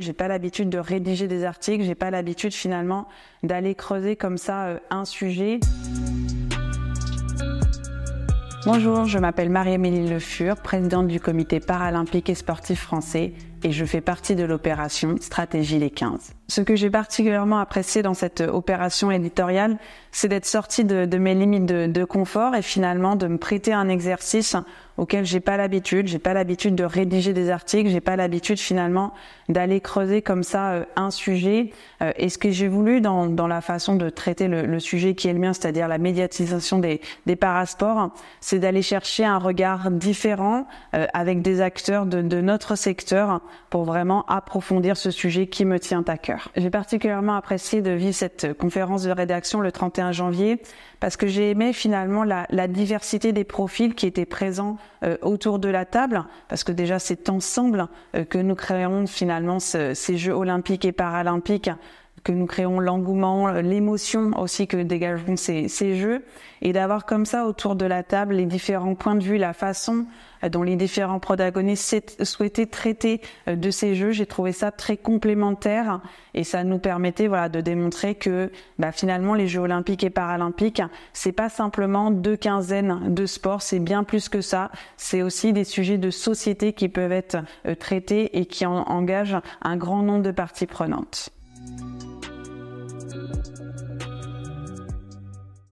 J'ai pas l'habitude de rédiger des articles, j'ai pas l'habitude finalement d'aller creuser comme ça euh, un sujet. Bonjour, je m'appelle Marie-Émilie Le Fur, présidente du comité paralympique et sportif français et je fais partie de l'opération Stratégie les 15. Ce que j'ai particulièrement apprécié dans cette euh, opération éditoriale, c'est d'être sorti de, de, mes limites de, de, confort et finalement de me prêter un exercice auquel j'ai pas l'habitude. J'ai pas l'habitude de rédiger des articles, j'ai pas l'habitude finalement d'aller creuser comme ça euh, un sujet. Euh, et ce que j'ai voulu dans, dans, la façon de traiter le, le sujet qui est le mien, c'est-à-dire la médiatisation des, des parasports, c'est d'aller chercher un regard différent avec des acteurs de, de notre secteur pour vraiment approfondir ce sujet qui me tient à cœur. J'ai particulièrement apprécié de vivre cette conférence de rédaction le 31 janvier parce que j'ai aimé finalement la, diversité des profils qui étaient présents euh, autour de la table parce que déjà c'est ensemble euh, que nous créons finalement ces Jeux olympiques et paralympiques que nous créons l'engouement, l'émotion aussi que dégageront ces, ces jeux, et d'avoir comme ça autour de la table les différents points de vue, la façon euh, dont les différents protagonistes souhaitaient traiter euh, de ces jeux. J'ai trouvé ça très complémentaire et ça nous permettait voilà de démontrer que bah, finalement les Jeux olympiques et paralympiques c'est pas simplement deux quinzaines de sports, c'est bien plus que ça. C'est aussi des sujets de société qui peuvent être euh, traités et qui engagent un grand nombre de parties prenantes.